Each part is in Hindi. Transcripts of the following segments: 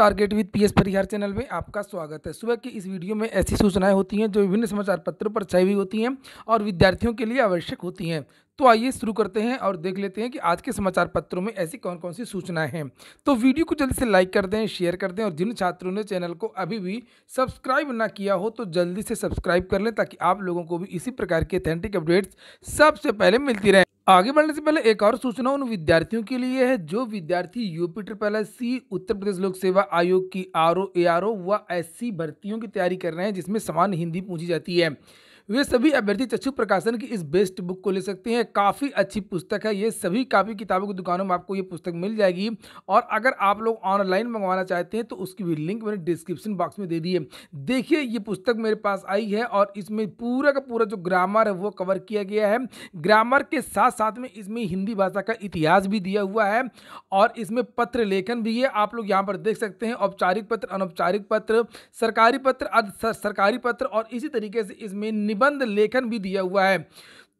target with PS Parihar channel में आपका स्वागत है सुबह की इस वीडियो में ऐसी सूचनाएं होती हैं जो विभिन्न समाचार पत्रों पर छाई हुई होती हैं और विद्यार्थियों के लिए आवश्यक होती हैं तो आइए शुरू करते हैं और देख लेते हैं कि आज के समाचार पत्रों में ऐसी कौन कौन सी सूचनाएं हैं तो वीडियो को जल्दी से लाइक कर दें शेयर कर दें और जिन छात्रों ने चैनल को अभी भी सब्सक्राइब ना किया हो तो जल्दी से सब्सक्राइब कर लें ताकि आप लोगों को भी इसी प्रकार की अथेंटिक अपडेट्स सबसे पहले मिलती रहें आगे बढ़ने से पहले एक और सूचना उन विद्यार्थियों के लिए है जो विद्यार्थी UP triple S C Uttar Pradesh लोक सेवा आयोग की R O A R O व एस भर्तियों की तैयारी कर रहे हैं जिसमें समान हिंदी पूछी जाती है वे सभी अभ्यर्थी चक्षु प्रकाशन की इस बेस्ट बुक को ले सकते हैं काफ़ी अच्छी पुस्तक है ये सभी काफ़ी किताबों की दुकानों में आपको ये पुस्तक मिल जाएगी और अगर आप लोग ऑनलाइन मंगवाना चाहते हैं तो उसकी भी लिंक मैंने डिस्क्रिप्शन बॉक्स में दे दी है देखिए ये पुस्तक मेरे पास आई है और इसमें पूरा का पूरा जो ग्रामर है वो कवर किया गया है ग्रामर के साथ साथ में इसमें हिंदी भाषा का इतिहास भी दिया हुआ है और इसमें पत्र लेखन भी है आप लोग यहाँ पर देख सकते हैं औपचारिक पत्र अनौपचारिक पत्र सरकारी पत्र अर्ध सरकारी पत्र और इसी तरीके से इसमें निबंध लेखन भी दिया हुआ है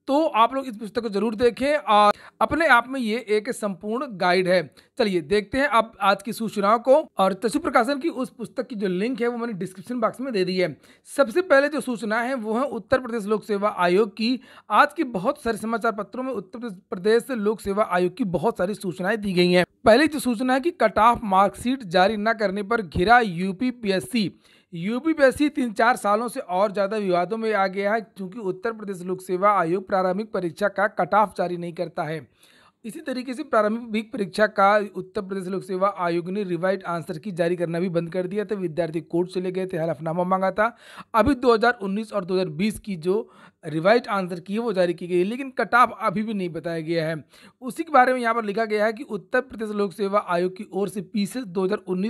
तो आप लोग इस पुस्तक को जरूर देखें और अपने आप में ये एक संपूर्ण गाइड है चलिए देखते हैं आप आज की सूचनाओं को और तशु प्रकाशन की उस पुस्तक की जो लिंक है वो मैंने डिस्क्रिप्शन बॉक्स में दे दी है सबसे पहले जो सूचना है वो है उत्तर प्रदेश लोक सेवा आयोग की आज की बहुत सारे समाचार पत्रों में उत्तर प्रदेश लोक सेवा आयोग की बहुत सारी सूचनाएं दी गई है पहली जो सूचना है की कट ऑफ मार्कशीट जारी न करने पर घिरा यूपी यूपी पी तीन चार सालों से और ज़्यादा विवादों में आ गया है क्योंकि उत्तर प्रदेश लोक सेवा आयोग प्रारंभिक परीक्षा का कट ऑफ जारी नहीं करता है इसी तरीके से प्रारंभिक परीक्षा का उत्तर प्रदेश लोक सेवा आयोग ने रिवाइट आंसर की जारी करना भी बंद कर दिया था विद्यार्थी कोर्ट चले गए थे हलफनामा मांगा था अभी 2019 और 2020 की जो रिवाइट आंसर की है वो जारी की गई है लेकिन कट ऑफ अभी भी नहीं बताया गया है उसी के बारे में यहाँ पर लिखा गया है कि उत्तर प्रदेश लोक सेवा आयोग की ओर से पी सी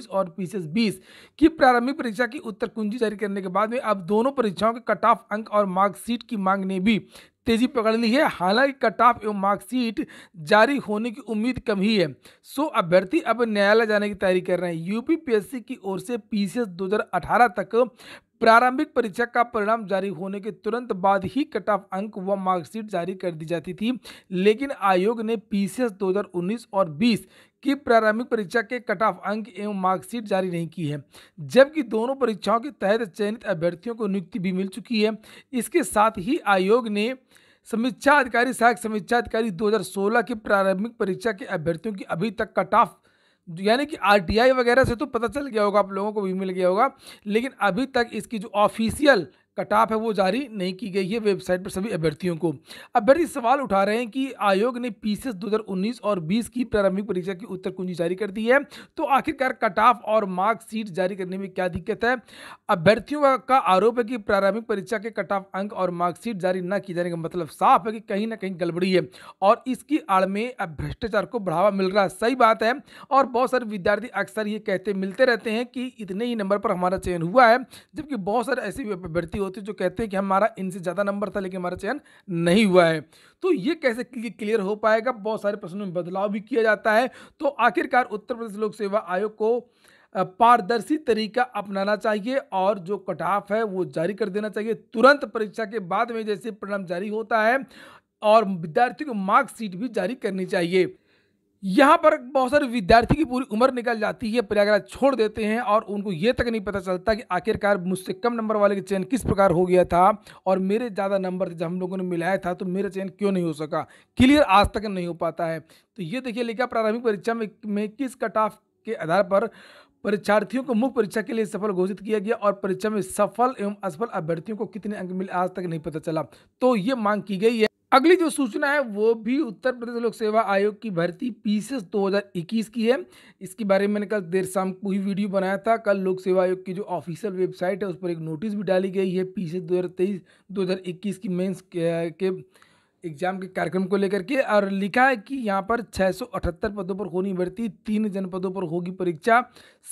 और पी सी की प्रारंभिक परीक्षा की उत्तर कुंजी जारी करने के बाद में अब दोनों परीक्षाओं के कट ऑफ अंक और मार्कशीट की मांग ने भी तेजी पकड़ ली है हालांकि कट ऑफ एवं मार्कशीट जारी होने की उम्मीद कम ही है सो अभ्यर्थी अब न्यायालय जाने की तैयारी कर रहे हैं यूपी पीएससी की ओर से पीसीएस 2018 तक प्रारंभिक परीक्षा का परिणाम जारी होने के तुरंत बाद ही कट ऑफ अंक व मार्कशीट जारी कर दी जाती थी लेकिन आयोग ने पीसीएस 2019 और 20 की प्रारंभिक परीक्षा के कट ऑफ अंक एवं मार्कशीट जारी नहीं की है जबकि दोनों परीक्षाओं के तहत चयनित अभ्यर्थियों को नियुक्ति भी मिल चुकी है इसके साथ ही आयोग ने समीक्षा अधिकारी सहायक समीक्षा अधिकारी 2016 की प्रारंभिक परीक्षा के अभ्यर्थियों की अभी तक कट ऑफ यानी कि आरटीआई वगैरह से तो पता चल गया होगा आप लोगों को भी मिल गया होगा लेकिन अभी तक इसकी जो ऑफिशियल कटाप है वो जारी नहीं की गई है वेबसाइट पर सभी अभ्यर्थियों को अभ्यर्थी सवाल उठा रहे हैं कि आयोग ने पीसीएस 2019 और 20 की प्रारंभिक परीक्षा की उत्तर कुंजी जारी कर दी है तो आखिरकार ऑफ और मार्कशीट जारी करने में क्या दिक्कत है अभ्यर्थियों का आरोप है कि प्रारंभिक परीक्षा के ऑफ अंक और मार्कशीट जारी न किए जाने का मतलब साफ है कि कहीं ना कहीं गड़बड़ी है और इसकी आड़ में अब भ्रष्टाचार को बढ़ावा मिल रहा है सही बात है और बहुत सारे विद्यार्थी अक्सर ये कहते मिलते रहते हैं कि इतने ही नंबर पर हमारा चयन हुआ है जबकि बहुत सारे ऐसे अभ्यर्थी होती है जो कहते हैं कि हमारा इनसे ज़्यादा नंबर था लेकिन हमारा चयन नहीं हुआ है तो ये कैसे क्लियर हो पाएगा बहुत सारे प्रश्नों में बदलाव भी किया जाता है तो आखिरकार उत्तर प्रदेश लोक सेवा आयोग को पारदर्शी तरीका अपनाना चाहिए और जो कटाफ है वो जारी कर देना चाहिए तुरंत परीक्षा के बाद में जैसे परिणाम जारी होता है और विद्यार्थियों को मार्कशीट भी जारी करनी चाहिए यहाँ पर बहुत सारे विद्यार्थी की पूरी उम्र निकल जाती है प्रयागराज छोड़ देते हैं और उनको ये तक नहीं पता चलता कि आखिरकार मुझसे कम नंबर वाले का चयन किस प्रकार हो गया था और मेरे ज़्यादा नंबर जब हम लोगों ने मिलाया था तो मेरा चयन क्यों नहीं हो सका क्लियर आज तक नहीं हो पाता है तो ये देखिए लेखा प्रारंभिक परीक्षा में, में किस कट ऑफ के आधार पर परीक्षार्थियों को मुख्य परीक्षा के लिए सफल घोषित किया गया और परीक्षा में सफल एवं असफल अभ्यर्थियों को कितने अंक मिले आज तक नहीं पता चला तो ये मांग की गई है अगली जो सूचना है वो भी उत्तर प्रदेश लोक सेवा आयोग की भर्ती पीसीएस 2021 की है इसके बारे में मैंने कल देर शाम को ही वीडियो बनाया था कल लोक सेवा आयोग की जो ऑफिशियल वेबसाइट है उस पर एक नोटिस भी डाली गई है पीसीएस 2023 2021 की मेंस के, के एग्जाम के कार्यक्रम को लेकर के और लिखा है कि यहाँ पर 678 पदों पर होनी भर्ती तीन जनपदों पर होगी परीक्षा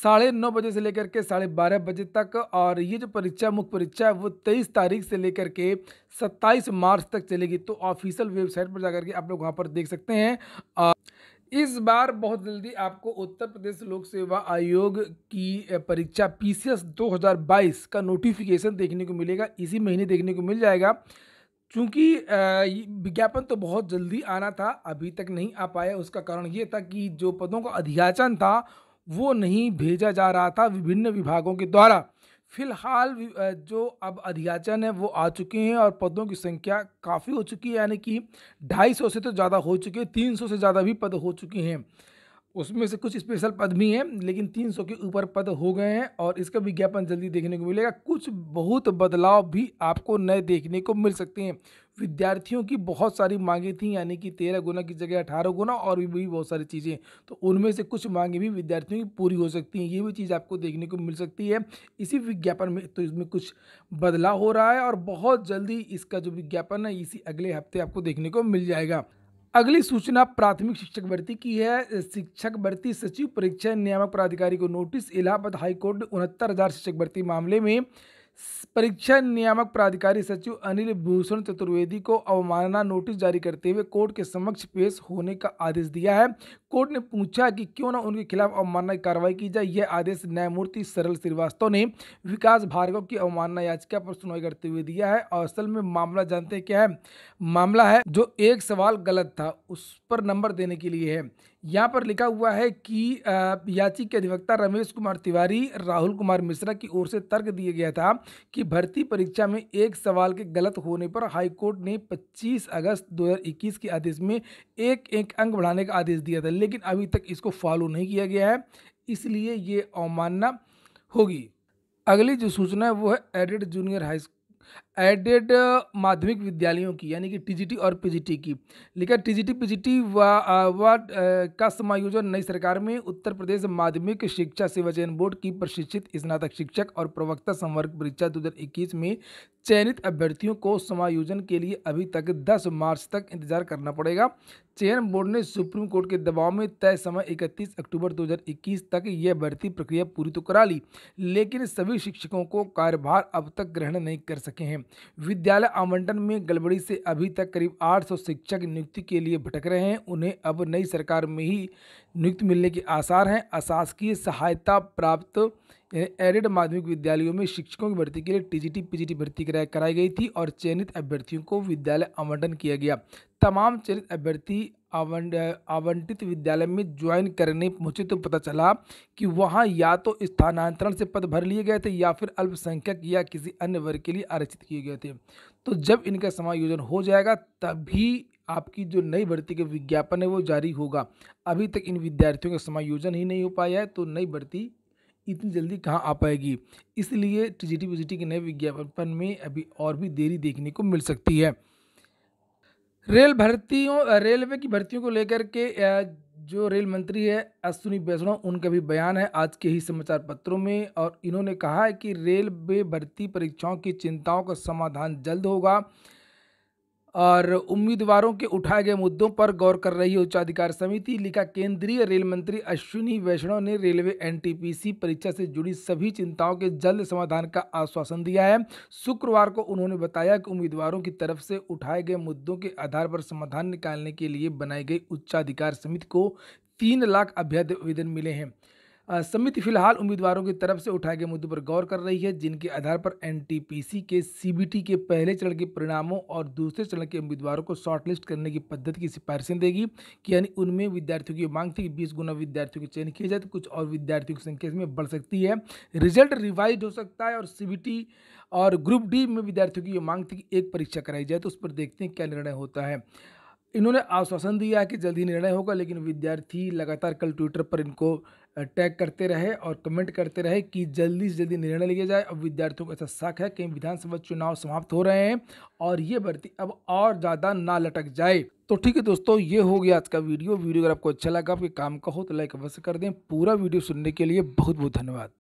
साढ़े नौ बजे से लेकर के साढ़े बारह बजे तक और ये जो परीक्षा मुख्य परीक्षा है वो तेईस तारीख से लेकर के सत्ताईस मार्च तक चलेगी तो ऑफिशियल वेबसाइट पर जाकर के आप लोग वहाँ पर देख सकते हैं और इस बार बहुत जल्दी आपको उत्तर प्रदेश लोक सेवा आयोग की परीक्षा पी 2022 का नोटिफिकेशन देखने को मिलेगा इसी महीने देखने को मिल जाएगा चूँकि विज्ञापन तो बहुत जल्दी आना था अभी तक नहीं आ पाया उसका कारण ये था कि जो पदों का अधियाचन था वो नहीं भेजा जा रहा था विभिन्न विभागों के द्वारा फिलहाल जो अब अधियाचन है वो आ चुके हैं और पदों की संख्या काफ़ी हो चुकी है यानी कि ढाई सौ से तो ज़्यादा हो चुके हैं तीन सौ से ज़्यादा भी पद हो चुके हैं उसमें से कुछ स्पेशल पद भी हैं लेकिन 300 के ऊपर पद हो गए हैं और इसका विज्ञापन जल्दी देखने को मिलेगा कुछ बहुत बदलाव भी आपको नए देखने को मिल सकते हैं विद्यार्थियों की बहुत सारी मांगें थी यानी कि तेरह गुना की जगह अठारह गुना और भी बहुत सारी चीज़ें तो उनमें से कुछ मांगें भी विद्यार्थियों की पूरी हो सकती हैं ये भी चीज़ आपको देखने को मिल सकती है इसी विज्ञापन में तो इसमें कुछ बदलाव हो रहा है और बहुत जल्दी इसका जो विज्ञापन है इसी अगले हफ्ते आपको देखने को मिल जाएगा अगली सूचना प्राथमिक शिक्षक भर्ती की है शिक्षक भर्ती सचिव परीक्षा नियामक प्राधिकारी को नोटिस इलाहाबाद हाईकोर्ट ने उनहत्तर हज़ार शिक्षक भर्ती मामले में परीक्षा नियामक प्राधिकारी सचिव अनिल भूषण चतुर्वेदी को अवमानना नोटिस जारी करते हुए कोर्ट के समक्ष पेश होने का आदेश दिया है कोर्ट ने पूछा कि क्यों ना उनके खिलाफ अवमानना की कार्रवाई की जाए यह आदेश न्यायमूर्ति सरल श्रीवास्तव ने विकास भार्गव की अवमानना याचिका पर सुनवाई करते हुए दिया है और असल में मामला जानते हैं क्या है मामला है जो एक सवाल गलत था उस पर नंबर देने के लिए है यहाँ पर लिखा हुआ है कि याचिक के अधिवक्ता रमेश कुमार तिवारी राहुल कुमार मिश्रा की ओर से तर्क दिया गया था कि भर्ती परीक्षा में एक सवाल के गलत होने पर हाईकोर्ट ने 25 अगस्त 2021 के आदेश में एक एक अंक बढ़ाने का आदेश दिया था लेकिन अभी तक इसको फॉलो नहीं किया गया है इसलिए ये अवमानना होगी अगली जो सूचना है वो है aided junior high aided uh, माध्यमिक विद्यालयों की यानी कि टीजीटी और पीजीटी की लेकिन टीजीटी पीजीटी व का समायोजन नई सरकार में उत्तर प्रदेश माध्यमिक शिक्षा सेवा चयन बोर्ड की प्रशिक्षित स्नातक शिक्षक और प्रवक्ता संवर्ग परीक्षा दो में चयनित अभ्यर्थियों को समायोजन के लिए अभी तक 10 मार्च तक इंतजार करना पड़ेगा चयन बोर्ड ने सुप्रीम कोर्ट के दबाव में तय समय 31 अक्टूबर 2021 तक यह भर्ती प्रक्रिया पूरी तो करा ली लेकिन सभी शिक्षकों को कार्यभार अब तक ग्रहण नहीं कर सके हैं विद्यालय आवंटन में गड़बड़ी से अभी तक करीब 800 शिक्षक नियुक्ति के लिए भटक रहे हैं उन्हें अब नई सरकार में ही नियुक्ति मिलने के आसार हैं अशासकीय सहायता प्राप्त एडेड माध्यमिक विद्यालयों में शिक्षकों की भर्ती के लिए टीजीटी पीजीटी भर्ती कराई कराई गई थी और चयनित अभ्यर्थियों को विद्यालय आवंटन किया गया तमाम चयनित अभ्यर्थी आवंटित विद्यालय में ज्वाइन करने पहुंचे तो पता चला कि वहां या तो स्थानांतरण से पद भर लिए गए थे या फिर अल्पसंख्यक या किसी अन्य वर्ग के लिए आरक्षित किए गए थे तो जब इनका समायोजन हो जाएगा तभी आपकी जो नई भर्ती के विज्ञापन है वो जारी होगा अभी तक इन विद्यार्थियों का समायोजन ही नहीं हो पाया है तो नई भर्ती इतनी जल्दी कहाँ आ पाएगी इसलिए टीजीटी पीजीटी के नए विज्ञापन में अभी और भी देरी देखने को मिल सकती है रेल भर्तियों रेलवे की भर्तियों को लेकर के जो रेल मंत्री है अश्विनी वैष्णव उनका भी बयान है आज के ही समाचार पत्रों में और इन्होंने कहा है कि रेलवे भर्ती परीक्षाओं की चिंताओं का समाधान जल्द होगा और उम्मीदवारों के उठाए गए मुद्दों पर गौर कर रही है उच्चाधिकार समिति लिखा केंद्रीय रेल मंत्री अश्विनी वैष्णव ने रेलवे एनटीपीसी परीक्षा से जुड़ी सभी चिंताओं के जल्द समाधान का आश्वासन दिया है शुक्रवार को उन्होंने बताया कि उम्मीदवारों की तरफ से उठाए गए मुद्दों के आधार पर समाधान निकालने के लिए बनाई गई उच्चाधिकार समिति को तीन लाख आवेदन मिले हैं समिति फिलहाल उम्मीदवारों की तरफ से उठाए गए मुद्दों पर गौर कर रही है जिनके आधार पर एनटीपीसी के सीबीटी के पहले चरण के परिणामों और दूसरे चरण के उम्मीदवारों को शॉर्टलिस्ट करने की पद्धति की सिफारिशें देगी कि यानी उनमें विद्यार्थियों की मांग थी कि बीस गुना विद्यार्थियों के चयन किया जाए तो कुछ और विद्यार्थियों की संख्या इसमें बढ़ सकती है रिजल्ट रिवाइज हो सकता है और सी और ग्रुप डी में विद्यार्थियों की ये मांग थी कि एक परीक्षा कराई जाए तो उस पर देखते हैं क्या निर्णय होता है इन्होंने आश्वासन दिया कि जल्द ही निर्णय होगा लेकिन विद्यार्थी लगातार कल ट्विटर पर इनको टैग करते रहे और कमेंट करते रहे कि जल्दी से जल्दी निर्णय लिया जाए अब विद्यार्थियों को ऐसा शक है कि विधानसभा चुनाव समाप्त हो रहे हैं और ये भर्ती अब और ज़्यादा ना लटक जाए तो ठीक है दोस्तों ये हो गया आज का वीडियो वीडियो अगर आपको अच्छा लगा आपके काम का हो तो लाइक अवश्य कर दें पूरा वीडियो सुनने के लिए बहुत बहुत धन्यवाद